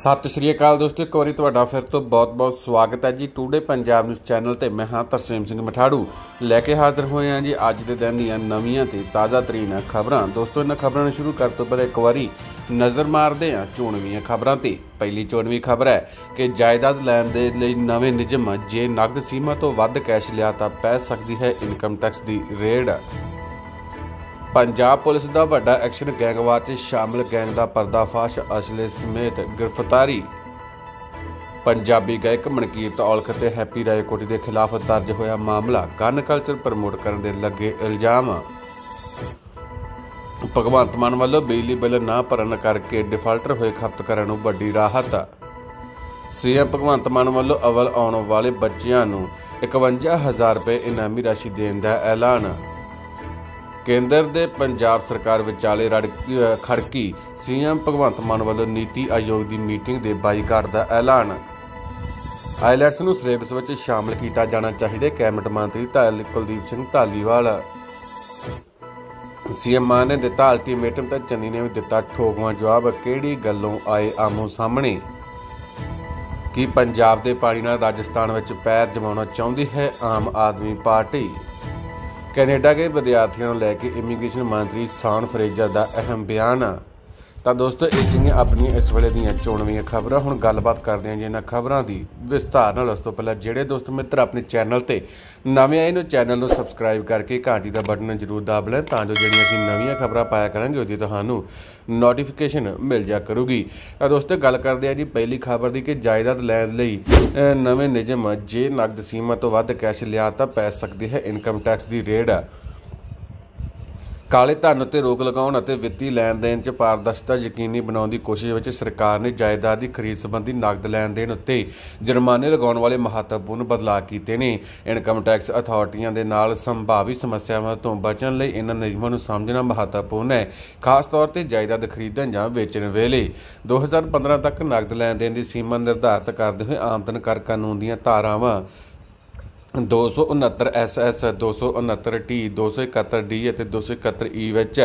ਸਤਿ ਸ਼੍ਰੀ ਅਕਾਲ ਦੋਸਤੋ ਇੱਕ ਵਾਰੀ ਤੁਹਾਡਾ ਫਿਰ ਤੋਂ ਬਹੁਤ-ਬਹੁਤ ਸਵਾਗਤ ਹੈ ਜੀ ਟੂਡੇ ਪੰਜਾਬ ਨਿਊਜ਼ ਚੈਨਲ ਤੇ ਮੈਂ ਹਾਂ ਤਰਸੇਮ ਸਿੰਘ ਮਠਾੜੂ ਲੈ ਕੇ ਹਾਜ਼ਰ ਹੋਏ ਹਾਂ ਜੀ ਅੱਜ ਦੇ ਦਿਨ ਦੀਆਂ ਨਵੀਆਂ ਤੇ ਤਾਜ਼ਾ ਤਰੀਨ ਖਬਰਾਂ ਦੋਸਤੋ ਇਹਨਾਂ ਖਬਰਾਂ ਨੂੰ ਸ਼ੁਰੂ ਕਰਨ ਤੋਂ ਪਹਿਲੇ ਇੱਕ ਵਾਰੀ ਨਜ਼ਰ ਮਾਰਦੇ ਹਾਂ ਚੋਣਵੀਆਂ ਖਬਰਾਂ ਤੇ ਪਹਿਲੀ ਚੋਣਵੀ ਖਬਰ ਹੈ ਕਿ ਜਾਇਦਾਦ ਲੈਣ ਦੇ ਲਈ ਨਵੇਂ ਨਿਯਮ ਜੇ ਨਗਦ ਸੀਮਾ ਤੋਂ ਵੱਧ ਕੈਸ਼ ਲਿਆ ਤਾਂ ਪੈ ਸਕਦੀ ਹੈ ਇਨਕਮ ਟੈਕਸ ਦੀ ਰੇਡ ਪੰਜਾਬ ਪੁਲਿਸ ਦਾ ਵੱਡਾ ਐਕਸ਼ਨ ਗੈਂਗਵਾਰ 'ਚ ਸ਼ਾਮਲ ਗੈਂਗ ਦਾ ਪਰਦਾਫਾਸ਼ ਅਸਲੇ ਸਮੇਤ ਗ੍ਰਿਫਤਾਰੀ ਪੰਜਾਬੀ ਗਾਇਕ ਮਨਕੀਰਤ ਔਲਖ ਤੇ ਹੈਪੀ ਰਾਏ ਕੋਟੀ ਦੇ ਖਿਲਾਫ ਦਰਜ ਹੋਇਆ ਮਾਮਲਾ ਗਨ ਕਲਚਰ ਪ੍ਰਮੋਟ ਕਰਨ ਦੇ ਲੱਗੇ ਇਲਜ਼ਾਮ ਭਗਵੰਤ ਮਾਨ ਵੱਲੋਂ ਬਿਜਲੀ ਬਿੱਲ ਨਾ ਭਰਨ ਕਰਕੇ ਡਿਫਾਲਟਰ ਹੋਏ ਖਪਤਕਾਰਾਂ ਨੂੰ ਵੱਡੀ ਰਾਹਤ ਸੀਐਮ ਭਗਵੰਤ ਮਾਨ ਵੱਲੋਂ ਅਵਲ ਆਉਣ ਵਾਲੇ ਬੱਚਿਆਂ ਨੂੰ 51000 ਰੁਪਏ ਇਨਾਮੀ ਰਾਸ਼ੀ ਦੇਣ ਦਾ ਐਲਾਨ ਕੇਂਦਰ ਦੇ ਪੰਜਾਬ ਸਰਕਾਰ ਵਿਚਾਲੇ ਖੜਕੀ ਸੀਐਮ ਭਗਵੰਤ ਮਾਨ ਵੱਲੋਂ ਨੀਤੀ ਆਯੋਗ ਦੀ ਮੀਟਿੰਗ ਦੇ ਬਾਈਕਾਟ ਦਾ ਐਲਾਨ ਆਈਲੈਟਸ ਨੂੰ ਸਿਲੇਬਸ ਵਿੱਚ ਸ਼ਾਮਲ ਕੀਤਾ ਜਾਣਾ ਚਾਹੀਦਾ ਕੈਬਨਿਟ ਮੰਤਰੀ ਧਾਲ ਕੁਲਦੀਪ ਸਿੰਘ ਧਾਲੀਵਾਲ ਸੀਐਮ ਮਾਨ ਨੇ ਦਿੱਤਾ ਅਲਟੀਮੇਟਮ ਤਾਂ ਚੰਨੀ ਨੇ ਵੀ ਦਿੱਤਾ ਠੋਗਵਾ ਜਵਾਬ ਕਿਹੜੀ ਗੱਲੋਂ ਆਏ ਆਮੋ ਸਾਹਮਣੇ ਕੀ ਪੰਜਾਬ ਦੇ ਪਾਣੀ ਨਾਲ ਰਾਜਸਥਾਨ ਵਿੱਚ ਪੈਰ ਜਮਾਉਣਾ ਚਾਹੁੰਦੀ ਹੈ ਆਮ ਆਦਮੀ ਪਾਰਟੀ ਕੈਨੇਡਾ ਦੇ ਵਿਦਿਆਰਥੀਆਂ ਨੂੰ ਲੈ ਕੇ ਇਮੀਗ੍ਰੇਸ਼ਨ ਮੰਤਰੀ ਸਾਨ ਫਰੇਜਾ ਦਾ ਅਹਿਮ ਬਿਆਨ ਤਾਂ ਦੋਸਤੋ ਇਹ ਸੀ ਆਪਣੀ ਇਸ ਵੇਲੇ ਦੀਆਂ ਚੋਣਵੀਆਂ ਖਬਰਾਂ ਹੁਣ ਗੱਲਬਾਤ ਕਰਦੇ ਹਾਂ ਜੀ ਇਹਨਾਂ ਖਬਰਾਂ ਦੀ ਵਿਸਥਾਰ ਨਾਲ ਉਸ ਤੋਂ ਪਹਿਲਾਂ ਜਿਹੜੇ ਦੋਸਤ ਮਿੱਤਰ ਆਪਣੇ ਚੈਨਲ ਤੇ ਨਵੇਂ ਆਏ ਨੂੰ ਚੈਨਲ ਨੂੰ ਸਬਸਕ੍ਰਾਈਬ ਕਰਕੇ ਘੰਟੀ ਦਾ ਬਟਨ ਜ਼ਰੂਰ ਦਬਾ ਲੈਣ ਤਾਂ ਜੋ ਜਿਹੜੀਆਂ ਅਸੀਂ ਨਵੀਆਂ ਖਬਰਾਂ ਪਾਇਆ ਕਰਾਂਗੇ ਉਹਦੀ ਤੁਹਾਨੂੰ ਨੋਟੀਫਿਕੇਸ਼ਨ ਮਿਲ ਜਾ ਕਰੂਗੀ ਤਾਂ ਦੋਸਤੋ ਗੱਲ ਕਰਦੇ ਹਾਂ ਜੀ ਪਹਿਲੀ ਖਬਰ ਦੀ ਕਿ ਜਾਇਦਾਦ ਲੈਣ ਲਈ ਨਵੇਂ ਨਿਯਮ ਜੇ ਨਗਦ ਸੀਮਾ ਤੋਂ ਵੱਧ ਕੈਸ਼ ਲਿਆ ਤਾਂ ਪੈ ਸਕਦੀ ਹੈ ਇਨਕਮ ਟੈਕਸ ਦੀ ਰੇਡ ਕਾਲੇ ਧਨ ਉਤੇ ਰੋਕ ਲਗਾਉਣ ਅਤੇ ਵਿੱਤੀ ਲੈਣ-ਦੇਣ 'ਚ ਪਾਰਦਰਸ਼ਤਾ ਯਕੀਨੀ ਬਣਾਉਣ ਦੀ ਕੋਸ਼ਿਸ਼ ਵਿੱਚ ਸਰਕਾਰ ਨੇ ਜਾਇਦਾਦ ਦੀ ਖਰੀਦ ਸੰਬੰਧੀ ਨਕਦ ਲੈਣ-ਦੇਣ ਉੱਤੇ ਜੁਰਮਾਨੇ ਲਗਾਉਣ ਵਾਲੇ ਮਹੱਤਵਪੂਰਨ ਬਦਲਾਅ ਕੀਤੇ ਨੇ ਇਨਕਮ ਟੈਕਸ ਅਥਾਰਟੀਆਂ ਦੇ ਨਾਲ ਸੰਭਾਵੀ ਸਮੱਸਿਆਵਾਂ ਤੋਂ ਬਚਣ ਲਈ ਇਹਨਾਂ ਨਿਯਮਾਂ ਨੂੰ ਸਮਝਣਾ ਮਹੱਤਵਪੂਰਨ ਹੈ ਖਾਸ ਤੌਰ ਤੇ ਜਾਇਦਾਦ ਖਰੀਦਣ ਜਾਂ ਵੇਚਣ ਵੇਲੇ 2015 ਤੱਕ ਨਕਦ ਲੈਣ-ਦੇਣ ਦੀ ਸੀਮਾ ਨਿਰਧਾਰਤ ਕਰਦੇ ਹੋਏ ਆਮਦਨ ਕਰ ਕਾਨੂੰਨ ਦੀਆਂ ਧਾਰਾਵਾਂ 269 ਸੌ ਉਣਹੱਤਰ ਐਸ ਐਸ ਟੀ 271 ਡੀ ਅਤੇ 271 ਈ e ਵਿੱਚ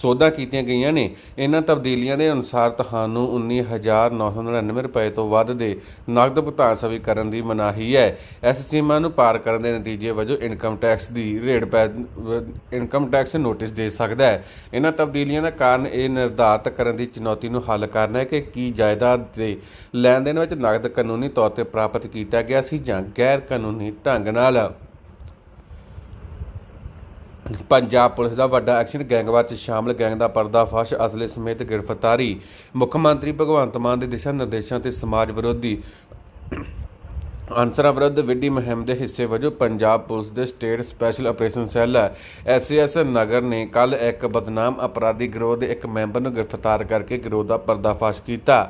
ਸੋਧਾ ਕੀਤੀਆਂ ਗਈਆਂ ਨੇ ਇਹਨਾਂ ਤਬਦੀਲੀਆਂ ਦੇ ਅਨੁਸਾਰ ਤੁਹਾਨੂੰ 19999 ਰੁਪਏ ਤੋਂ ਵੱਧ ਦੇ ਨਕਦ ਭੁਗਤਾਨ ਸਵੀਕਰਨ ਦੀ ਮਨਾਹੀ ਹੈ ਇਸ ਸੀਮਾ ਨੂੰ ਪਾਰ ਕਰਨ ਦੇ ਨਤੀਜੇ ਵਜੋਂ ਇਨਕਮ ਟੈਕਸ ਦੀ ਰੇਡ ਪੈ ਇਨਕਮ ਟੈਕਸ ਨੋਟਿਸ ਦੇ ਸਕਦਾ ਹੈ ਇਹਨਾਂ ਤਬਦੀਲੀਆਂ ਦਾ ਕਾਰਨ ਇਹ ਨਿਰਧਾਰਤ ਕਰਨ ਦੀ ਚੁਣੌਤੀ ਨੂੰ ਹੱਲ ਕਰਨਾ ਹੈ ਕਿ ਕੀ ਜਾਇਦਾਦ ਦੇ ਲੈਣ ਦੇਣ ਵਿੱਚ ਨਕਦ ਕਾਨੂੰਨੀ ਤੌਰ ਤੇ ਪ੍ਰਾਪਤ ਕੀਤਾ ਗਿਆ ਸੀ ਜਾਂ ਗੈਰ ਕਾਨੂੰਨੀ ਢੰਗ ਨਾਲ ਪੰਜਾਬ ਪੁਲਿਸ ਦਾ ਵੱਡਾ ਐਕਸ਼ਨ ਗੈਂਗਵਾਰ 'ਚ ਸ਼ਾਮਲ ਗੈਂਗ ਦਾ ਪਰਦਾਫਾਸ਼ ਅਸਲੇ ਸਮੇਤ ਗ੍ਰਿਫਤਾਰੀ ਮੁੱਖ ਮੰਤਰੀ ਭਗਵੰਤ ਮਾਨ ਦੇ ਦਿਸ਼ਾ ਨਿਰਦੇਸ਼ਾਂ ਤੇ ਸਮਾਜ ਵਿਰੋਧੀ ਅਨਸਰਾ ਵਿਰੁੱਧ ਵਿੱਢੀ ਮਹਿੰਮ ਦੇ ਹਿੱਸੇ ਵਜੋਂ ਪੰਜਾਬ ਪੁਲਿਸ ਦੇ state special operation cell SS Nagar ਨੇ ਕੱਲ ਇੱਕ ਬਦਨਾਮ ਅਪਰਾਧੀ ਗਰੋਹ ਦੇ ਇੱਕ ਮੈਂਬਰ ਨੂੰ ਗ੍ਰਿਫਤਾਰ ਕਰਕੇ ਗਰੋਹ ਦਾ ਪਰਦਾਫਾਸ਼ ਕੀਤਾ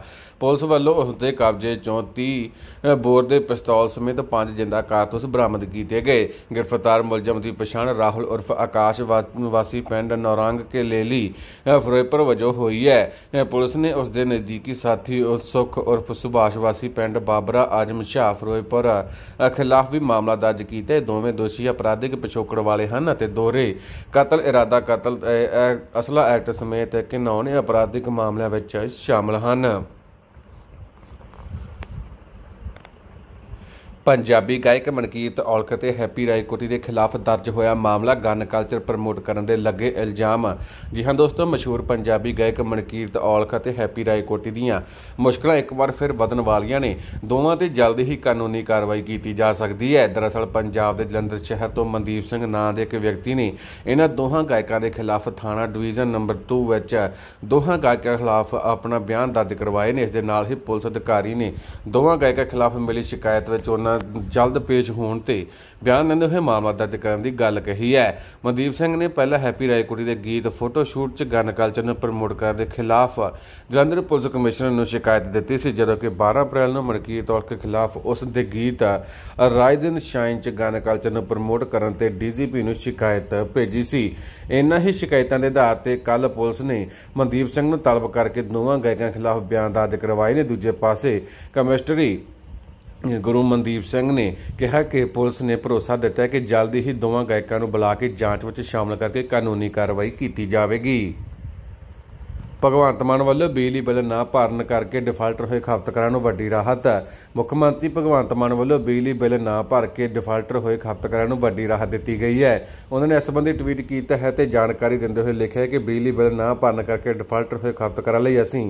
ਪੁਲਿਸ ਵੱਲੋਂ ਉਸ ਦੇ ਕਬਜ਼ੇ ਚੋਂ 30 ਬੋਰ ਦੇ ਪਿਸਤੌਲ ਸਮੇਤ ਪੰਜ ਜਿੰਦਾ ਕਾਰਤੂਸ ਬਰਾਮਦ ਕੀਤੇ ਗਏ ਗ੍ਰਿਫਤਾਰ ਮੁਲਜ਼ਮ ਦੀ ਪਛਾਣ ਰਾਹੁਲ ਉਰਫ ਆਕਾਸ਼ ਵਾਸੀ ਪਿੰਡ ਨੌਰੰਗ ਕੇ ਲੇਲੀ ਫਰੋਪਰ ਵਜੋਂ ਹੋਈ ਹੈ ਪੁਲਿਸ ਨੇ ਉਸ ਦੇ ਨਜ਼ਦੀਕੀ ਸਾਥੀ ਸੁਖ ਉਰਫ ਸੁਭਾਸ਼ ਵਾਸੀ ਪਿੰਡ ਬਾਬਰਾ ਆਜਮ ਸ਼ਾਹ ਫਰੋਪਰ ਖਿਲਾਫ ਵੀ ਮਾਮਲਾ ਦਰਜ ਕੀਤਾ ਦੋਵੇਂ ਦੋਸ਼ੀ ਅਪਰਾਧਿਕ ਪਿਛੋਕੜ ਵਾਲੇ ਹਨ ਅਤੇ ਦੋਰੇ ਕਤਲ ਇਰਾਦਾ ਕਤਲ ਅਸਲਾ ਐਕਟ ਸਮੇਤ ਕਿਨੌਣੇ ਅਪਰਾਧਿਕ ਮਾਮਲਿਆਂ ਵਿੱਚ ਸ਼ਾਮਲ ਹਨ ਪੰਜਾਬੀ ਗਾਇਕ ਮਨਕੀਰਤ ਔਲਖ ਤੇ ਹੈਪੀ ਰਾਏ ਕੋਟੀ ਦੇ ਖਿਲਾਫ ਦਰਜ ਹੋਇਆ ਮਾਮਲਾ ਗਨ ਕਲਚਰ ਪ੍ਰਮੋਟ ਕਰਨ ਦੇ ਲੱਗੇ ਇਲਜ਼ਾਮ ਜੀ ਹਾਂ ਦੋਸਤੋ ਮਸ਼ਹੂਰ ਪੰਜਾਬੀ ਗਾਇਕ ਮਨਕੀਰਤ ਔਲਖ ਤੇ ਹੈਪੀ ਰਾਏ ਕੋਟੀ ਦੀਆਂ ਮੁਸ਼ਕਲਾਂ ਇੱਕ ਵਾਰ ਫਿਰ ਵਧਣ ਵਾਲੀਆਂ ਨੇ ਦੋਵਾਂ ਤੇ ਜਲਦ ਹੀ ਕਾਨੂੰਨੀ ਕਾਰਵਾਈ ਕੀਤੀ ਜਾ ਸਕਦੀ ਹੈ ਦਰਅਸਲ ਪੰਜਾਬ ਦੇ ਜਲੰਧਰ ਸ਼ਹਿਰ ਤੋਂ ਮਨਦੀਪ ਸਿੰਘ ਨਾਂ ਦੇ ਇੱਕ ਵਿਅਕਤੀ ਨੇ ਇਹਨਾਂ ਦੋਹਾਂ ਗਾਇਕਾਂ ਦੇ ਖਿਲਾਫ ਥਾਣਾ ਡਿਵੀਜ਼ਨ ਨੰਬਰ 2 ਵਿੱਚ ਦੋਹਾਂ ਗਾਇਕਾਂ ਖਿਲਾਫ ਆਪਣਾ ਬਿਆਨ ਦਰਜ ਕਰਵਾਏ ਨੇ ਇਸ ਦੇ ਨਾਲ ਹੀ ਪੁਲਿਸ ਅਧਿਕਾਰੀ ਨੇ ਦੋਵਾਂ ਗਾਇਕਾਂ ਖਿਲਾਫ ਮਿਲੀ ਸ਼ਿਕਾਇਤ ਵਿੱਚ ਉਹਨਾਂ ਜਲਦ ਪੇਸ਼ ਹੋਣ ਤੇ ਬਿਆਨ ਦਿੰਦੇ ਹੋਏ ਮਾਮਲਾ ਦਰਜ ਕਰਨ ਦੀ ਗੱਲ ਕਹੀ ਹੈ ਮਨਦੀਪ ਸਿੰਘ ਨੇ ਪਹਿਲਾਂ ਹੈਪੀ ਰਾਏਕੋਟੀ ਦੇ ਗੀਤ ਫੋਟੋ ਸ਼ੂਟ 'ਚ ਗਨ ਕਲਚਰ ਨੂੰ ਪ੍ਰਮੋਟ ਕਰਨ ਦੇ ਖਿਲਾਫ ਜਲੰਧਰ ਪੁਲਿਸ ਕਮਿਸ਼ਨਰ ਨੂੰ ਸ਼ਿਕਾਇਤ ਦਿੱਤੀ ਸੀ ਜਦੋਂ ਕਿ 12 ਅਪ੍ਰੈਲ ਨੂੰ ਮਨਕੀਰ ਤੌਰ ਦੇ ਖਿਲਾਫ ਉਸ ਦੇ ਗੀਤ ਰਾਈਜ਼ ਐਂਡ ਸ਼ਾਈਨ 'ਚ ਗਨ ਕਲਚਰ ਨੂੰ ਪ੍ਰਮੋਟ ਕਰਨ ਤੇ ਡੀਜੀਪੀ ਨੂੰ ਸ਼ਿਕਾਇਤ ਭੇਜੀ ਸੀ ਇਨ੍ਹਾਂ ਹੀ ਸ਼ਿਕਾਇਤਾਂ ਦੇ ਆਧਾਰ ਤੇ ਕੱਲ ਪੁਲਿਸ ਨੇ ਮਨਦੀਪ ਸਿੰਘ ਨੂੰ ਤਲਬ ਕਰਕੇ ਦੋਵਾਂ ਗਾਇਕਾਂ ਖਿਲਾਫ ਬਿਆਨ ਦਰਜ ਕਰਵਾਏ ਨੇ ਦੂਜੇ ਪਾਸੇ ਕਮਿਸ਼ਨਰੀ ਗੁਰੂ ਮਨਦੀਪ ਸਿੰਘ ਨੇ ਕਿਹਾ ਕਿ ਪੁਲਿਸ ਨੇ ਭਰੋਸਾ ਦਿੱਤਾ ਕਿ ਜਲਦੀ ਹੀ ਦੋਵਾਂ ਗਾਇਕਾਂ ਨੂੰ ਬੁਲਾ ਕੇ ਜਾਂਚ ਵਿੱਚ ਸ਼ਾਮਲ ਕਰਕੇ ਕਾਨੂੰਨੀ ਕਾਰਵਾਈ ਕੀਤੀ ਜਾਵੇਗੀ ਭਗਵੰਤ ਮਾਨ ਵੱਲੋਂ ਬਿਜਲੀ ਬਿੱਲ ਨਾ ਭਰਨ ਕਰਕੇ ਡਿਫਾਲਟਰ ਹੋਏ ਖਪਤਕਾਰਾਂ ਨੂੰ ਵੱਡੀ ਰਾਹਤ ਮੁੱਖ ਮੰਤਰੀ ਭਗਵੰਤ ਮਾਨ ਵੱਲੋਂ ਬਿਜਲੀ ਬਿੱਲ ਨਾ ਭਰ ਕੇ ਡਿਫਾਲਟਰ ਹੋਏ ਖਪਤਕਾਰਾਂ ਨੂੰ ਵੱਡੀ ਰਾਹਤ ਦਿੱਤੀ ਗਈ ਹੈ ਉਹਨਾਂ ਨੇ ਇਸ ਸੰਬੰਧੀ ਟਵੀਟ ਕੀਤਾ ਹੈ ਤੇ ਜਾਣਕਾਰੀ ਦਿੰਦੇ ਹੋਏ ਲਿਖਿਆ ਹੈ ਕਿ ਬਿਜਲੀ ਬਿੱਲ ਨਾ ਭਰਨ ਕਰਕੇ ਡਿਫਾਲਟਰ ਹੋਏ ਖਪਤਕਾਰਾਂ ਲਈ ਅਸੀਂ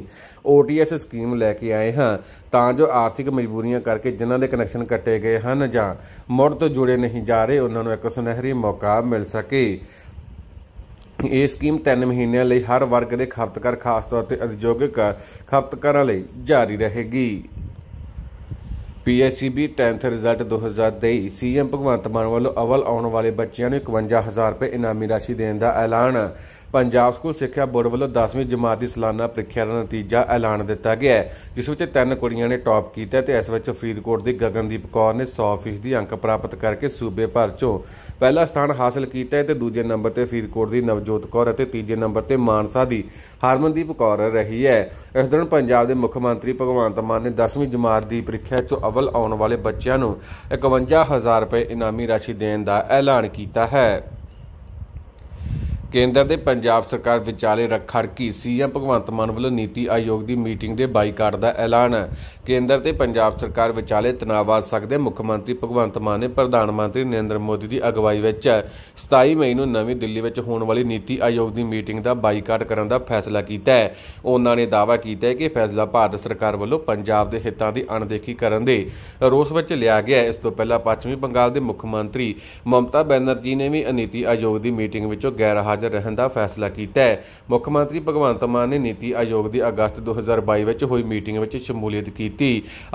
OTS ਸਕੀਮ ਲੈ ਕੇ ਆਏ ਹਾਂ ਤਾਂ ਜੋ ਆਰਥਿਕ ਮਜਬੂਰੀਆਂ ਕਰਕੇ ਜਿਨ੍ਹਾਂ ਦੇ ਕਨੈਕਸ਼ਨ ਕੱਟੇ ਗਏ ਹਨ ਜਾਂ ਮੁੜ ਤੋਂ ਜੁੜੇ ਨਹੀਂ ਜਾ ਰਹੇ ਉਹਨਾਂ ਨੂੰ ਇੱਕ ਸੁਨਹਿਰੀ ਮੌਕਾ ਮਿਲ ਸਕੇ ਇਹ ਸਕੀਮ 3 ਮਹੀਨਿਆਂ ਲਈ ਹਰ ਵਰਗ ਦੇ ਖਪਤਕਾਰ ਖਾਸ ਤੌਰ ਤੇ ਉਦਯੋਗਿਕ ਖਪਤਕਾਰਾਂ ਲਈ ਜਾਰੀ ਰਹੇਗੀ PSCB 10th result 2023 CM Bhagwant Mann ਵੱਲੋਂ ਅਵਲ ਆਉਣ ਵਾਲੇ ਬੱਚਿਆਂ ਨੂੰ 51000 ਰੁਪਏ ਇਨਾਮੀ ਰਾਸ਼ੀ ਦੇਣ ਦਾ ਐਲਾਨ ਪੰਜਾਬ ਸਕੂਲ ਸਿੱਖਿਆ ਬੋਰਡ ਵੱਲੋਂ 10ਵੀਂ ਜਮਾਤ ਦੀ ਸਾਲਾਨਾ ਪ੍ਰੀਖਿਆ ਦਾ ਨਤੀਜਾ ਐਲਾਨ ਦਿੱਤਾ ਗਿਆ ਹੈ ਜਿਸ ਵਿੱਚ ਤਿੰਨ ਕੁੜੀਆਂ ਨੇ ਟੌਪ ਕੀਤਾ ਤੇ ਇਸ ਵਿੱਚ ਫਰੀਦਕੋਟ ਦੀ ਗਗਨਦੀਪ ਕੌਰ ਨੇ 100% ਅੰਕ ਪ੍ਰਾਪਤ ਕਰਕੇ ਸੂਬੇ ਭਰ ਚੋਂ ਪਹਿਲਾ ਸਥਾਨ ਹਾਸਲ ਕੀਤਾ ਹੈ ਤੇ ਦੂਜੇ ਨੰਬਰ ਤੇ ਫਰੀਦਕੋਟ ਦੀ ਨਵਜੋਤ ਕੌਰ ਅਤੇ ਤੀਜੇ ਨੰਬਰ ਤੇ ਮਾਨਸਾ ਦੀ ਹਰਮਨਦੀਪ ਕੌਰ ਰਹੀ ਹੈ ਇਸ ਦੌਰਾਨ ਪੰਜਾਬ ਦੇ ਮੁੱਖ ਮੰਤਰੀ ਭਗਵੰਤ ਮਾਨ ਨੇ 10ਵੀਂ ਜਮਾਤ ਦੀ ਪ੍ਰੀਖਿਆ 'ਚ ਅਵਲ ਆਉਣ ਵਾਲੇ ਬੱਚਿਆਂ ਨੂੰ 51000 ਰੁਪਏ ਇਨਾਮੀ ਰਾਸ਼ੀ ਦੇਣ ਦਾ ਐਲਾਨ ਕੀਤਾ ਹੈ ਕੇਂਦਰ ਦੇ ਪੰਜਾਬ ਸਰਕਾਰ ਵਿਚਾਲੇ ਰਖੜਕੀ ਸੀਐਮ ਭਗਵੰਤ ਮਾਨ ਵੱਲੋਂ ਨੀਤੀ ਆਯੋਗ ਦੀ ਮੀਟਿੰਗ ਦੇ ਬਾਈਕਾਟ ਦਾ ਐਲਾਨ ਕੇਂਦਰ ਤੇ ਪੰਜਾਬ ਸਰਕਾਰ ਵਿਚਾਲੇ ਤਣਾਅ ਆ ਸਕਦੇ ਮੁੱਖ ਮੰਤਰੀ ਭਗਵੰਤ ਮਾਨ ਨੇ ਪ੍ਰਧਾਨ ਮੰਤਰੀ ਨਰਿੰਦਰ ਮੋਦੀ ਦੀ ਅਗਵਾਈ ਵਿੱਚ 27 ਮਈ ਨੂੰ ਨਵੀਂ ਦਿੱਲੀ ਵਿੱਚ ਹੋਣ ਵਾਲੀ ਨੀਤੀ ਆਯੋਗ ਦੀ ਮੀਟਿੰਗ ਦਾ ਬਾਈਕਾਟ ਕਰਨ ਦਾ ਫੈਸਲਾ ਕੀਤਾ ਹੈ ਉਹਨਾਂ ਨੇ ਦਾਅਵਾ ਕੀਤਾ ਹੈ ਕਿ ਫੈਸਲਾ ਭਾਰਤ ਸਰਕਾਰ ਵੱਲੋਂ ਪੰਜਾਬ ਦੇ ਹਿੱਤਾਂ ਦੀ ਅਣਦੇਖੀ ਕਰਨ ਦੇ ਰੋਸ ਵਿੱਚ ਲਿਆ ਗਿਆ ਹੈ ਇਸ ਤੋਂ ਪਹਿਲਾਂ ਪੱਛਮੀ ਬੰਗਾਲ ਦੇ ਮੁੱਖ ਮੰਤਰੀ ਮਮਤਾ ਬੈਨਰਜੀ ਨੇ ਵੀ ਨੀਤੀ ਆਯੋਗ ਦੀ ਮੀਟਿੰਗ ਵਿੱਚੋਂ ਗੈਰ ਹਾਜ਼ਰ ਹਾਜ਼ਰ ਰਹਿਣ ਦਾ ਫੈਸਲਾ ਕੀਤਾ ਹੈ ਮੁੱਖ ਮੰਤਰੀ ਭਗਵੰਤ ਮਾਨ ਨੇ ਨੀਤੀ ਆਯੋਗ ਦੀ ਅਗਸਤ 2022 ਵਿੱਚ ਹੋਈ ਮੀਟਿੰਗ ਵਿੱਚ ਸ਼ਮੂਲੀਅਤ ਕੀਤੀ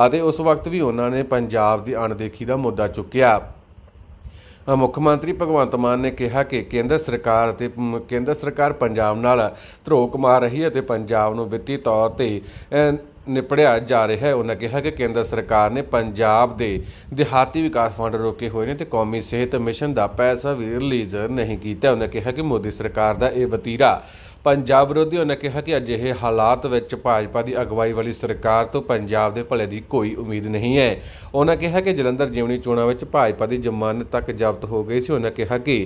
ਅਤੇ ਉਸ ਵਕਤ ਵੀ ਉਹਨਾਂ ਨੇ ਪੰਜਾਬ ਦੀ ਅਣਦੇਖੀ ਦਾ ਮੁੱਦਾ ਚੁੱਕਿਆ ਮੁੱਖ ਮੰਤਰੀ ਭਗਵੰਤ ਮਾਨ ਨੇ ਕਿਹਾ ਕਿ ਕੇਂਦਰ ਸਰਕਾਰ ਤੇ ਕੇਂਦਰ ਸਰਕਾਰ ਪੰਜਾਬ ਨਾਲ ਧਰੋਕ ਮਾਰ ਰਹੀ ਹੈ ਤੇ ਪੰਜਾਬ ਨੂੰ ਵਿੱਤੀ ਤੌਰ ਤੇ ਨਿਪੜਿਆ ਜਾ ਰਿਹਾ ਹੈ ਉਹਨਾਂ ਕਿਹਾ ਕਿ ਕੇਂਦਰ ਸਰਕਾਰ ਨੇ ਪੰਜਾਬ ਦੇ ਦਿਹਾਤੀ ਵਿਕਾਸ ਫੰਡ ਰੋਕੇ ਹੋਏ ਨੇ ਤੇ ਕੌਮੀ ਸਿਹਤ ਮਿਸ਼ਨ ਦਾ ਪੈਸਾ ਵੀ ਰਿਲੀਜ਼ ਨਹੀਂ ਕੀਤਾ ਉਹਨਾਂ ਕਿਹਾ ਕਿ ਮੋਦੀ ਸਰਕਾਰ ਦਾ ਇਹ ਵਤੀਰਾ ਪੰਜਾਬ ਵਿਰੋਧੀ ਨੇ ਕਿਹਾ ਕਿ ਅਜਿਹੇ ਹਾਲਾਤ ਵਿੱਚ ਭਾਜਪਾ ਦੀ ਅਗਵਾਈ ਵਾਲੀ ਸਰਕਾਰ ਤੋਂ ਪੰਜਾਬ ਦੇ ਭਲੇ ਦੀ ਕੋਈ ਉਮੀਦ ਨਹੀਂ ਹੈ ਉਹਨਾਂ ਕਿਹਾ ਕਿ ਜਲੰਧਰ ਜਿਮਨੀ ਚੋਣਾਂ ਵਿੱਚ ਭਾਜਪਾ ਦੀ ਜ਼ਮਾਨਤ ਤੱਕ ਜ਼ਬਤ ਹੋ ਗਈ ਸੀ ਉਹਨਾਂ ਕਿਹਾ ਕਿ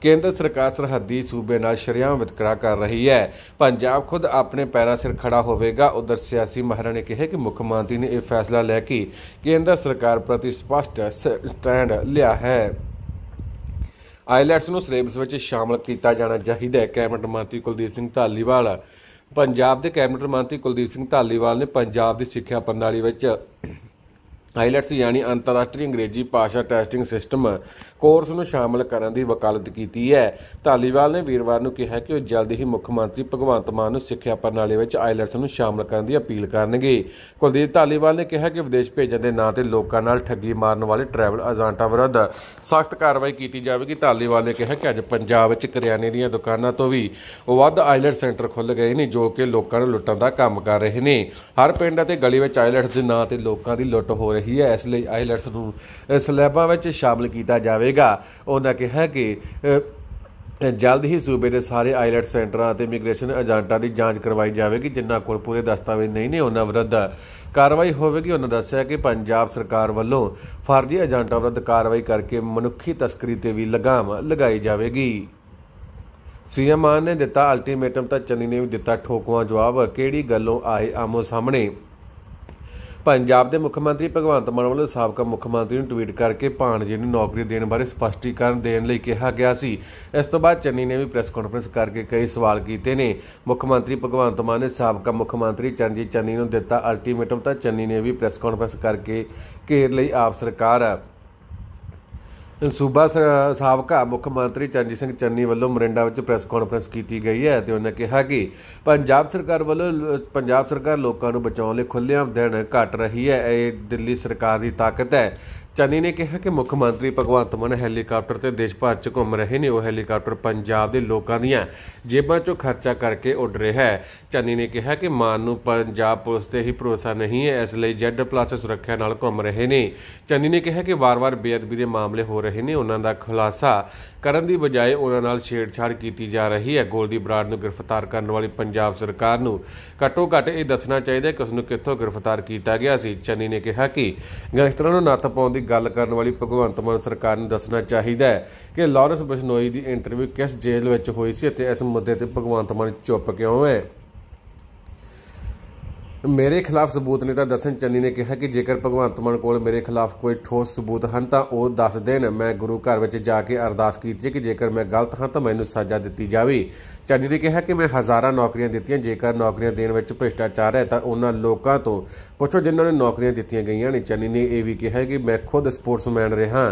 ਕੇਂਦਰ ਸਰਕਾਰ ਸਰਹੱਦੀ ਸੂਬੇ ਨਾਲ ਸ਼ਰਿਆਮ ਵਿਤਕਰਾ ਕਰ ਰਹੀ ਹੈ ਪੰਜਾਬ ਖੁਦ ਆਪਣੇ ਪੈਰਾਂ ਸਿਰ ਖੜਾ ਹੋਵੇਗਾ ਉਧਰ ਸਿਆਸੀ ਮਹਾਰਾ ਨੇ ਕਿਹਾ ਕਿ ਮੁੱਖ ਮੰਤਰੀ ਨੇ ਇਹ ਫੈਸਲਾ ਲੈ ਕੇ ਕੇਂਦਰ ਸਰਕਾਰ ਪ੍ਰਤੀ ਸਪਸ਼ਟ ਸਟੈਂਡ ਲਿਆ ਹੈ ਹਾਈਲਾਈਟਸ ਨੂੰ ਸਿਲੇਬਸ ਵਿੱਚ ਸ਼ਾਮਲ ਕੀਤਾ ਜਾਣਾ ਚਾਹੀਦਾ ਹੈ ਕੈਬਨਿਟ ਮੰਤਰੀ ਕੁਲਦੀਪ ਸਿੰਘ ਢਾਲੀਵਾਲ ਪੰਜਾਬ ਦੇ ਕੈਬਨਿਟ ਮੰਤਰੀ ਕੁਲਦੀਪ ਸਿੰਘ ਢਾਲੀਵਾਲ ਨੇ ਪੰਜਾਬ ਦੀ ਸਿੱਖਿਆ ਪ੍ਰਣਾਲੀ ਵਿੱਚ ਆਈਲੈਟਸ ਯਾਨੀ ਅੰਤਰਰਾਸ਼ਟਰੀ ਅੰਗਰੇਜ਼ੀ ਭਾਸ਼ਾ ਟੈਸਟਿੰਗ ਸਿਸਟਮ ਕੋਰਸ ਨੂੰ ਸ਼ਾਮਲ ਕਰਨ ਦੀ ਵਕਾਲਤ ਕੀਤੀ ਹੈ ਧਾਲੀਵਾਲ ਨੇ ਵੀਰਵਾਰ ਨੂੰ ਕਿਹਾ ਕਿ ਉਹ ਜਲਦੀ ਹੀ ਮੁੱਖ ਮੰਤਰੀ ਭਗਵੰਤ ਮਾਨ ਨੂੰ ਸਿੱਖਿਆ ਪ੍ਰਣਾਲੀ ਵਿੱਚ ਆਈਲੈਟਸ ਨੂੰ ਸ਼ਾਮਲ ਕਰਨ ਦੀ ਅਪੀਲ ਕਰਨਗੇ ਕੁਲਦੀਪ ਧਾਲੀਵਾਲ ਨੇ ਕਿਹਾ ਕਿ ਵਿਦੇਸ਼ ਭੇਜਣ ਦੇ ਨਾਂ ਤੇ ਲੋਕਾਂ ਨਾਲ ਠੱਗੀ ਮਾਰਨ ਵਾਲੇ ਟਰੈਵਲ ਏਜੰਟਾਂ ਵਿਰੁੱਧ ਸਖਤ ਕਾਰਵਾਈ ਕੀਤੀ ਜਾਵੇਗੀ ਧਾਲੀਵਾਲ ਨੇ ਕਿਹਾ ਕਿ ਅੱਜ ਪੰਜਾਬ ਵਿੱਚ ਕਰਿਆਨੇ ਦੀਆਂ ਦੁਕਾਨਾਂ ਤੋਂ ਵੀ ਵੱਧ ਆਈਲੈਟ ਸੈਂਟਰ ਖੁੱਲ ਗਏ ਨੇ ਜੋ ਕਿ ਲੋਕਾਂ ਨੂੰ ਲੁੱਟਣ ਦਾ ਕੰਮ ਕਰ ਰਹੇ ਨੇ ਹਰ ਪਿੰਡ ਅਤੇ ਗਲੀ ਵਿੱਚ ਆਈਲੈਟਸ ਦੇ ਨਾਂ ਤੇ ਲੋਕਾਂ ਦੀ ਲੁੱਟ ਹੋ ਰਹੀ ਰਹੀ ਹੈ ਇਸ ਲਈ ਆਈਲੈਟਸ ਨੂੰ ਸਲੈਬਾਂ ਵਿੱਚ ਸ਼ਾਮਲ ਕੀਤਾ ਜਾਵੇਗਾ ਉਹਨਾਂ ਕਿਹਾ ਕਿ ਜਲਦ ਹੀ ਸੂਬੇ ਦੇ ਸਾਰੇ ਆਈਲੈਟ ਸੈਂਟਰਾਂ ਅਤੇ ਇਮੀਗ੍ਰੇਸ਼ਨ ਏਜੰਟਾਂ ਦੀ ਜਾਂਚ ਕਰਵਾਈ ਜਾਵੇਗੀ ਜਿਨ੍ਹਾਂ ਕੋਲ ਪੂਰੇ ਦਸਤਾਵੇਜ਼ ਨਹੀਂ ਨੇ ਉਹਨਾਂ ਵਿਰੁੱਧ ਕਾਰਵਾਈ ਹੋਵੇਗੀ ਉਹਨਾਂ ਦੱਸਿਆ ਕਿ ਪੰਜਾਬ ਸਰਕਾਰ ਵੱਲੋਂ ਫਰਜ਼ੀ ਏਜੰਟਾਂ ਵਿਰੁੱਧ ਕਾਰਵਾਈ ਕਰਕੇ ਮਨੁੱਖੀ ਤਸਕਰੀ ਤੇ ਵੀ ਲਗਾਮ ਲਗਾਈ ਜਾਵੇਗੀ ਸੀਐਮ ਆਨ ਨੇ ਦਿੱਤਾ ਅਲਟੀਮੇਟਮ ਤਾਂ ਚੰਨੀ ਨੇ ਵੀ ਦਿੱਤਾ ਠੋਕਵਾ ਜਵਾਬ ਕਿਹੜੀ ਗੱਲੋਂ ਆਏ ਆਮੋ ਸਾਹਮਣੇ ਪੰਜਾਬ ਦੇ ਮੁੱਖ ਮੰਤਰੀ ਭਗਵੰਤ ਮਾਨ ਵੱਲੋਂ ਸਾਬਕਾ ਮੁੱਖ ਮੰਤਰੀ ਨੂੰ ਟਵੀਟ ਕਰਕੇ ਭਾਣਜੇ ਨੂੰ ਨੌਕਰੀ ਦੇਣ ਬਾਰੇ ਸਪਸ਼ਟੀਕਰਨ ਦੇਣ ਲਈ ਕਿਹਾ ਗਿਆ ਸੀ ਇਸ ਤੋਂ ਬਾਅਦ ਚੰਨੀ ਨੇ ਵੀ ਪ੍ਰੈਸ ਕਾਨਫਰੰਸ ਕਰਕੇ ਕਈ ਸਵਾਲ ਕੀਤੇ ਨੇ ਮੁੱਖ ਮੰਤਰੀ ਭਗਵੰਤ ਮਾਨ ਨੇ ਸਾਬਕਾ ਮੁੱਖ ਮੰਤਰੀ ਚੰਜੀ ਚੰਨੀ ਨੂੰ ਦਿੱਤਾ ਅਲਟੀਮੇਟਮ ਤਾਂ ਚੰਨੀ ਨੇ ਵੀ ਪ੍ਰੈਸ ਕਾਨਫਰੰਸ ਕਰਕੇ ਘੇਰ ਲਈ ਆਪ ਸਰਕਾਰ ਸੂਬਾ ਸਾਬਕਾ ਮੁੱਖ ਮੰਤਰੀ ਚੰਜੀ ਸਿੰਘ ਚੰਨੀ ਵੱਲੋਂ ਮਰਿੰਡਾ ਵਿੱਚ ਪ੍ਰੈਸ ਕਾਨਫਰੰਸ ਕੀਤੀ ਗਈ ਹੈ ਤੇ ਉਹਨਾਂ ਕਿਹਾ ਕਿ ਪੰਜਾਬ ਸਰਕਾਰ ਵੱਲੋਂ ਪੰਜਾਬ ਸਰਕਾਰ ਲੋਕਾਂ ਨੂੰ ਬਚਾਉਣ ਲਈ ਖੁੱਲ੍ਹੇਆਮ ਦੇਣ ਘਟ ਰਹੀ ਹੈ ਇਹ ਦਿੱਲੀ ਸਰਕਾਰ ਦੀ ਤਾਕਤ ਹੈ ਚੰਨੀ ਨੇ ਕਿਹਾ ਕਿ ਮੁੱਖ ਮੰਤਰੀ ਭਗਵੰਤ ਮਾਨ ਹੈਲੀਕਾਪਟਰ ਤੇ ਦੇਸ਼ ਭਰ 'ਚ ਘੁੰਮ ਰਹੇ ਨੇ ਉਹ ਹੈਲੀਕਾਪਟਰ ਪੰਜਾਬ ਦੇ ਲੋਕਾਂ ਦੀਆਂ ਜੇਬਾਂ 'ਚੋਂ ਖਰਚਾ ਕਰਕੇ ਉੱਡ ਰਿਹਾ ਹੈ ਚੰਨੀ ਨੇ ਕਿਹਾ ਕਿ ਮਾਨ ਨੂੰ ਪੰਜਾਬ ਪੁਲਿਸ ਤੇ ਹੀ ਭਰੋਸਾ ਨਹੀਂ ਹੈ ਇਸ ਲਈ ਜੈਡ ਪਲੱਸ ਸੁਰੱਖਿਆ ਨਾਲ ਘੁੰਮ ਰਹੇ ਨੇ ਚੰਨੀ ਨੇ ਕਿਹਾ ਕਿ ਵਾਰ-ਵਾਰ ਬੇਅਦਬੀ ਦੇ ਮਾਮਲੇ ਹੋ ਰਹੇ ਨੇ ਉਹਨਾਂ ਦਾ ਖੁਲਾਸਾ ਕਰਨ ਦੀ ਬਜਾਏ ਉਹਨਾਂ ਨਾਲ ਛੇੜਛਾੜ ਕੀਤੀ ਜਾ ਰਹੀ ਹੈ ਗੋਲਦੀ ਬਰਾੜ ਨੂੰ ਗ੍ਰਿਫਤਾਰ ਕਰਨ ਵਾਲੀ ਪੰਜਾਬ ਸਰਕਾਰ ਨੂੰ ਘੱਟੋ-ਘੱਟ ਇਹ ਦੱਸਣਾ ਚਾਹੀਦਾ ਕਿ ਉਸ ਨੂੰ ਕਿੱਥੋਂ ਗ੍ਰਿਫਤਾਰ ਕੀਤਾ ਗਿਆ ਸੀ ਚੰਨੀ ਨੇ ਕਿਹਾ ਕਿ ਗੈਂਗਸਟਰਾਂ ਨੂੰ ਨੱਥ ਪਾਉਣ ਦੀ ਗੱਲ ਕਰਨ ਵਾਲੀ ਭਗਵੰਤ ਮਾਨ ਸਰਕਾਰ ਨੂੰ ਦੱਸਣਾ ਚਾਹੀਦਾ ਹੈ ਕਿ ਲਾਰੈਂਸ ਬਸ਼ਨੋਈ ਦੀ ਇੰਟਰਵਿਊ ਕਿਸ ਜੇਲ੍ਹ ਵਿੱਚ ਹੋਈ ਸੀ ਅਤੇ ਇਸ ਮੁੱਦੇ ਤੇ ਭਗਵੰਤ ਮਾਨ ਚੁੱਪ ਕਿਉਂ ਹੈ ਮੇਰੇ ਖਿਲਾਫ ਸਬੂਤ ਨੇ ਤਾਂ ਦਸਨ ਚੰਨੀ ਨੇ ਕਿਹਾ ਕਿ ਜੇਕਰ ਭਗਵੰਤ ਮਾਨ ਕੋਲ ਮੇਰੇ ਖਿਲਾਫ ਕੋਈ ਠੋਸ ਸਬੂਤ ਹਨ ਤਾਂ ਉਹ ਦੱਸ ਦੇਣ ਮੈਂ ਗੁਰੂ ਘਰ ਵਿੱਚ ਜਾ ਕੇ ਅਰਦਾਸ ਕੀਤੀ ਕਿ ਜੇਕਰ ਮੈਂ ਗਲਤ ਹਾਂ ਤਾਂ ਮੈਨੂੰ ਸਜ਼ਾ ਦਿੱਤੀ ਜਾਵੇ ਚੰਨੀ ਨੇ ਕਿਹਾ ਕਿ ਮੈਂ ਹਜ਼ਾਰਾਂ ਨੌਕਰੀਆਂ ਦਿੱਤੀਆਂ ਜੇਕਰ ਨੌਕਰੀਆਂ ਦੇਣ ਵਿੱਚ ਭ੍ਰਿਸ਼ਟਾਚਾਰ ਹੈ ਤਾਂ ਉਹਨਾਂ ਲੋਕਾਂ ਤੋਂ ਪੁੱਛੋ ਜਿਨ੍ਹਾਂ ਨੇ ਨੌਕਰੀਆਂ ਦਿੱਤੀਆਂ ਗਈਆਂ ਨੇ ਚੰਨੀ ਨੇ ਇਹ ਵੀ ਕਿਹਾ ਕਿ ਮੈਂ ਖੁਦ ਸਪੋਰਟਸਮੈਨ ਰਿਹਾ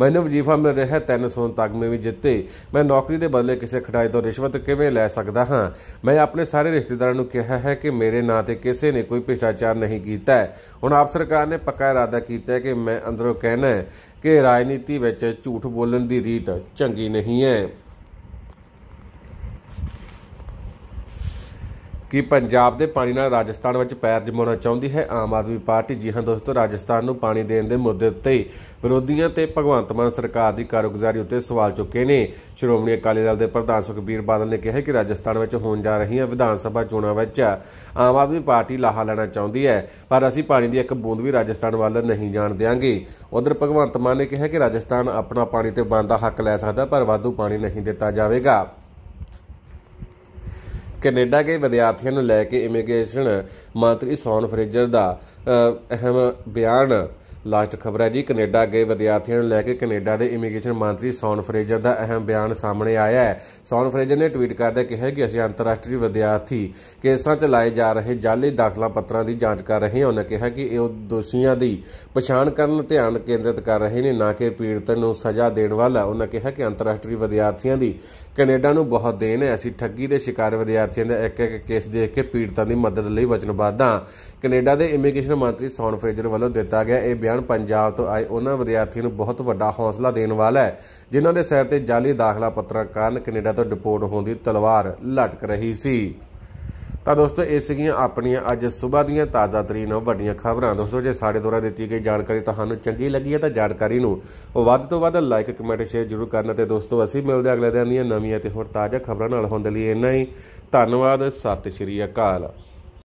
ਮੈਨੂੰ ਵਜੀਫਾ ਮਿਲ ਰਿਹਾ ਤਿੰਨ ਸੋਨ ਤਗਮੇ ਵੀ ਜਿੱਤੇ ਮੈਂ ਨੌਕਰੀ ਦੇ ਬਦਲੇ ਕਿਸੇ ਖਿਡਾਰੀ ਤੋਂ ਰਿਸ਼ਵਤ ਕਿਵੇਂ ਲੈ ਸਕਦਾ ਹਾਂ ਮੈਂ ਆਪਣੇ ਸਾਰੇ ਰਿਸ਼ਤੇਦਾਰਾਂ ਨੂੰ ਕਿਹਾ ਹੈ ਕਿ ਮੇਰੇ ਨਾਂ ਤੇ ਕਿਸੇ ਨੇ ਕੋਈ ਭ੍ਰਿਸ਼ਟਾਚਾਰ ਨਹੀਂ ਕੀਤਾ ਹੁਣ ਆਪ ਸਰਕਾਰ ਨੇ ਪੱਕਾ ਇਰਾਦਾ ਕੀਤਾ ਹੈ ਕਿ ਮੈਂ ਅੰਦਰੋਂ ਕਹਿਣਾ ਹੈ ਕਿ ਰਾਜਨੀਤੀ ਵਿੱਚ ਝੂਠ ਬੋਲਣ ਦੀ ਰੀਤ ਚੰਗੀ ਨਹੀਂ ਹੈ ਕਿ ਪੰਜਾਬ ਦੇ ਪਾਣੀ ਨਾਲ ਰਾਜਸਥਾਨ ਵਿੱਚ ਪੈਰ ਜਮਾਉਣਾ ਚਾਹੁੰਦੀ ਹੈ ਆਮ ਆਦਮੀ ਪਾਰਟੀ ਜੀ ਹਾਂ ਦੋਸਤੋ ਰਾਜਸਥਾਨ ਨੂੰ ਪਾਣੀ ਦੇਣ ਦੇ ਮੁੱਦੇ ਉੱਤੇ ਵਿਰੋਧੀਆਂ ਤੇ ਭਗਵੰਤ ਮਾਨ ਸਰਕਾਰ ਦੀ ਕਾਰਗੁਜ਼ਾਰੀ ਉੱਤੇ ਸਵਾਲ ਚੁੱਕੇ ਨੇ ਸ਼੍ਰੋਮਣੀ ਅਕਾਲੀ ਦਲ ਦੇ ਪ੍ਰਧਾਨ ਸੁਖਬੀਰ ਬਾਦਲ ਨੇ ਕਿਹਾ ਕਿ ਰਾਜਸਥਾਨ ਵਿੱਚ ਹੋਣ ਜਾ ਰਹੀਆਂ ਵਿਧਾਨ ਸਭਾ ਚੋਣਾਂ ਵਿੱਚ ਆਮ ਆਦਮੀ ਪਾਰਟੀ ਲਾਹਾ ਲੈਣਾ ਚਾਹੁੰਦੀ ਹੈ ਪਰ ਅਸੀਂ ਪਾਣੀ ਦੀ ਇੱਕ ਬੂੰਦ ਵੀ ਰਾਜਸਥਾਨ ਵੱਲ ਨਹੀਂ ਜਾਣ ਦੇਵਾਂਗੇ ਉਧਰ ਭਗਵੰਤ ਮਾਨ ਨੇ ਕਿਹਾ ਕਿ ਰਾਜਸਥਾਨ ਆਪਣਾ ਪਾਣੀ ਤੇ ਬੰਦਾ ਹੱਕ ਲੈ ਸਕਦਾ ਪਰ ਵਾਧੂ ਪਾਣੀ ਨਹੀਂ ਦਿੱਤਾ ਜਾਵੇਗਾ ਕੈਨੇਡਾ ਦੇ ਵਿਦਿਆਰਥੀਆਂ ਨੂੰ ਲੈ ਕੇ ਇਮੀਗ੍ਰੇਸ਼ਨ ਮੰਤਰੀ ਸੌਨ ਫਰੇਜਰ ਦਾ ਅਹਿਮ ਬਿਆਨ ਲਾਸਟ ਖਬਰ ਹੈ ਜੀ ਕੈਨੇਡਾ ਗਏ ਵਿਦਿਆਰਥੀਆਂ ਨੂੰ ਲੈ ਕੇ ਕੈਨੇਡਾ ਦੇ ਇਮੀਗ੍ਰੇਸ਼ਨ ਮੰਤਰੀ ਸੌਨ ਫਰੇਜ਼ਰ ਦਾ ਅਹਿਮ ਬਿਆਨ ਸਾਹਮਣੇ ਆਇਆ ਹੈ ਸੌਨ ਫਰੇਜ਼ਰ ਨੇ ਟਵੀਟ ਕਰਦੇ ਕਿਹਾ ਕਿ ਅਸੀਂ ਅੰਤਰਰਾਸ਼ਟਰੀ ਵਿਦਿਆਰਥੀ ਕੇਸਾਂ 'ਚ ਲਾਏ ਜਾ ਰਹੇ ਜਾਲੀ ਦਾਖਲਾ ਪੱਤਰਾਂ ਦੀ ਜਾਂਚ ਕਰ ਰਹੇ ਹਾਂ ਉਹਨਾਂ ਕਿਹਾ ਕਿ ਇਹ ਦੋਸ਼ੀਆਂ ਦੀ ਪਛਾਣ ਕਰਨ ਧਿਆਨ ਕੇਂਦਰਿਤ ਕਰ ਰਹੇ ਨੇ ਨਾ ਕਿ ਪੀੜਤ ਨੂੰ ਸਜ਼ਾ ਦੇਣ ਵਾਲਾ ਉਹਨਾਂ ਕਿਹਾ ਕਿ ਅੰਤਰਰਾਸ਼ਟਰੀ ਵਿਦਿਆਰਥੀਆਂ ਦੀ ਕੈਨੇਡਾ ਨੂੰ ਬਹੁਤ ਦੇਣ ਹੈ ਅਸੀਂ ਠੱਗੀ ਦੇ ਸ਼ਿਕਾਰ ਵਿਦਿਆਰਥੀਆਂ ਦਾ ਇੱਕ ਇੱਕ ਕੇਸ ਦੇਖ ਕੇ ਪੀੜਤਾਂ ਦੀ ਮਦਦ ਲਈ ਵਚਨਬੱਧ ਹਾਂ ਕੈਨੇਡਾ ਦੇ ਇਮੀਗ੍ਰੇਸ਼ਨ ਮੰਤਰੀ ਸੌਨ ਫਰੇਜ਼ਰ ਵੱਲੋਂ ਦਿੱਤਾ ਗਿਆ ਇਹ ਅਭਿਆਨ ਪੰਜਾਬ ਤੋਂ ਆਏ ਉਹਨਾਂ ਵਿਦਿਆਰਥੀਆਂ ਨੂੰ ਬਹੁਤ ਵੱਡਾ ਹੌਸਲਾ ਦੇਣ ਵਾਲਾ ਹੈ ਜਿਨ੍ਹਾਂ ਦੇ ਸਿਰ ਤੇ ਜਾਲੀ ਦਾਖਲਾ ਪੱਤਰਾਂ ਕਾਰਨ ਕੈਨੇਡਾ ਤੋਂ ਡਿਪੋਰਟ ਹੋਣ ਦੀ ਤਲਵਾਰ ਲਟਕ ਰਹੀ ਸੀ ਤਾਂ ਦੋਸਤੋ ਇਹ ਸੀਗੀਆਂ ਆਪਣੀਆਂ ਅੱਜ ਸਵੇਰ ਦੀਆਂ ਤਾਜ਼ਾ ਤਰੀਨ ਵੱਡੀਆਂ ਖਬਰਾਂ ਦੋਸਤੋ ਜੇ ਸਾਡੇ ਦੁਆਰਾ ਦਿੱਤੀ ਗਈ ਜਾਣਕਾਰੀ ਤੁਹਾਨੂੰ ਚੰਗੀ ਲੱਗੀ ਹੈ ਤਾਂ ਜਾਣਕਾਰੀ ਨੂੰ ਵੱਧ ਤੋਂ ਵੱਧ ਲਾਈਕ ਕਮੈਂਟ ਸ਼ੇਅਰ ਜ਼ਰੂਰ ਕਰਨਾ ਤੇ ਦੋਸਤੋ ਅਸੀਂ ਮਿਲਦੇ ਅਗਲੇ ਦਿਨ ਦੀਆਂ ਨਵੀਆਂ ਤੇ ਹੋਰ ਤਾਜ਼ਾ ਖਬਰਾਂ ਨਾਲ ਹੁੰਦੇ ਲਈ ਇੰਨਾ ਹੀ ਧੰਨਵਾਦ ਸਤਿ ਸ਼੍ਰੀ ਅਕਾਲ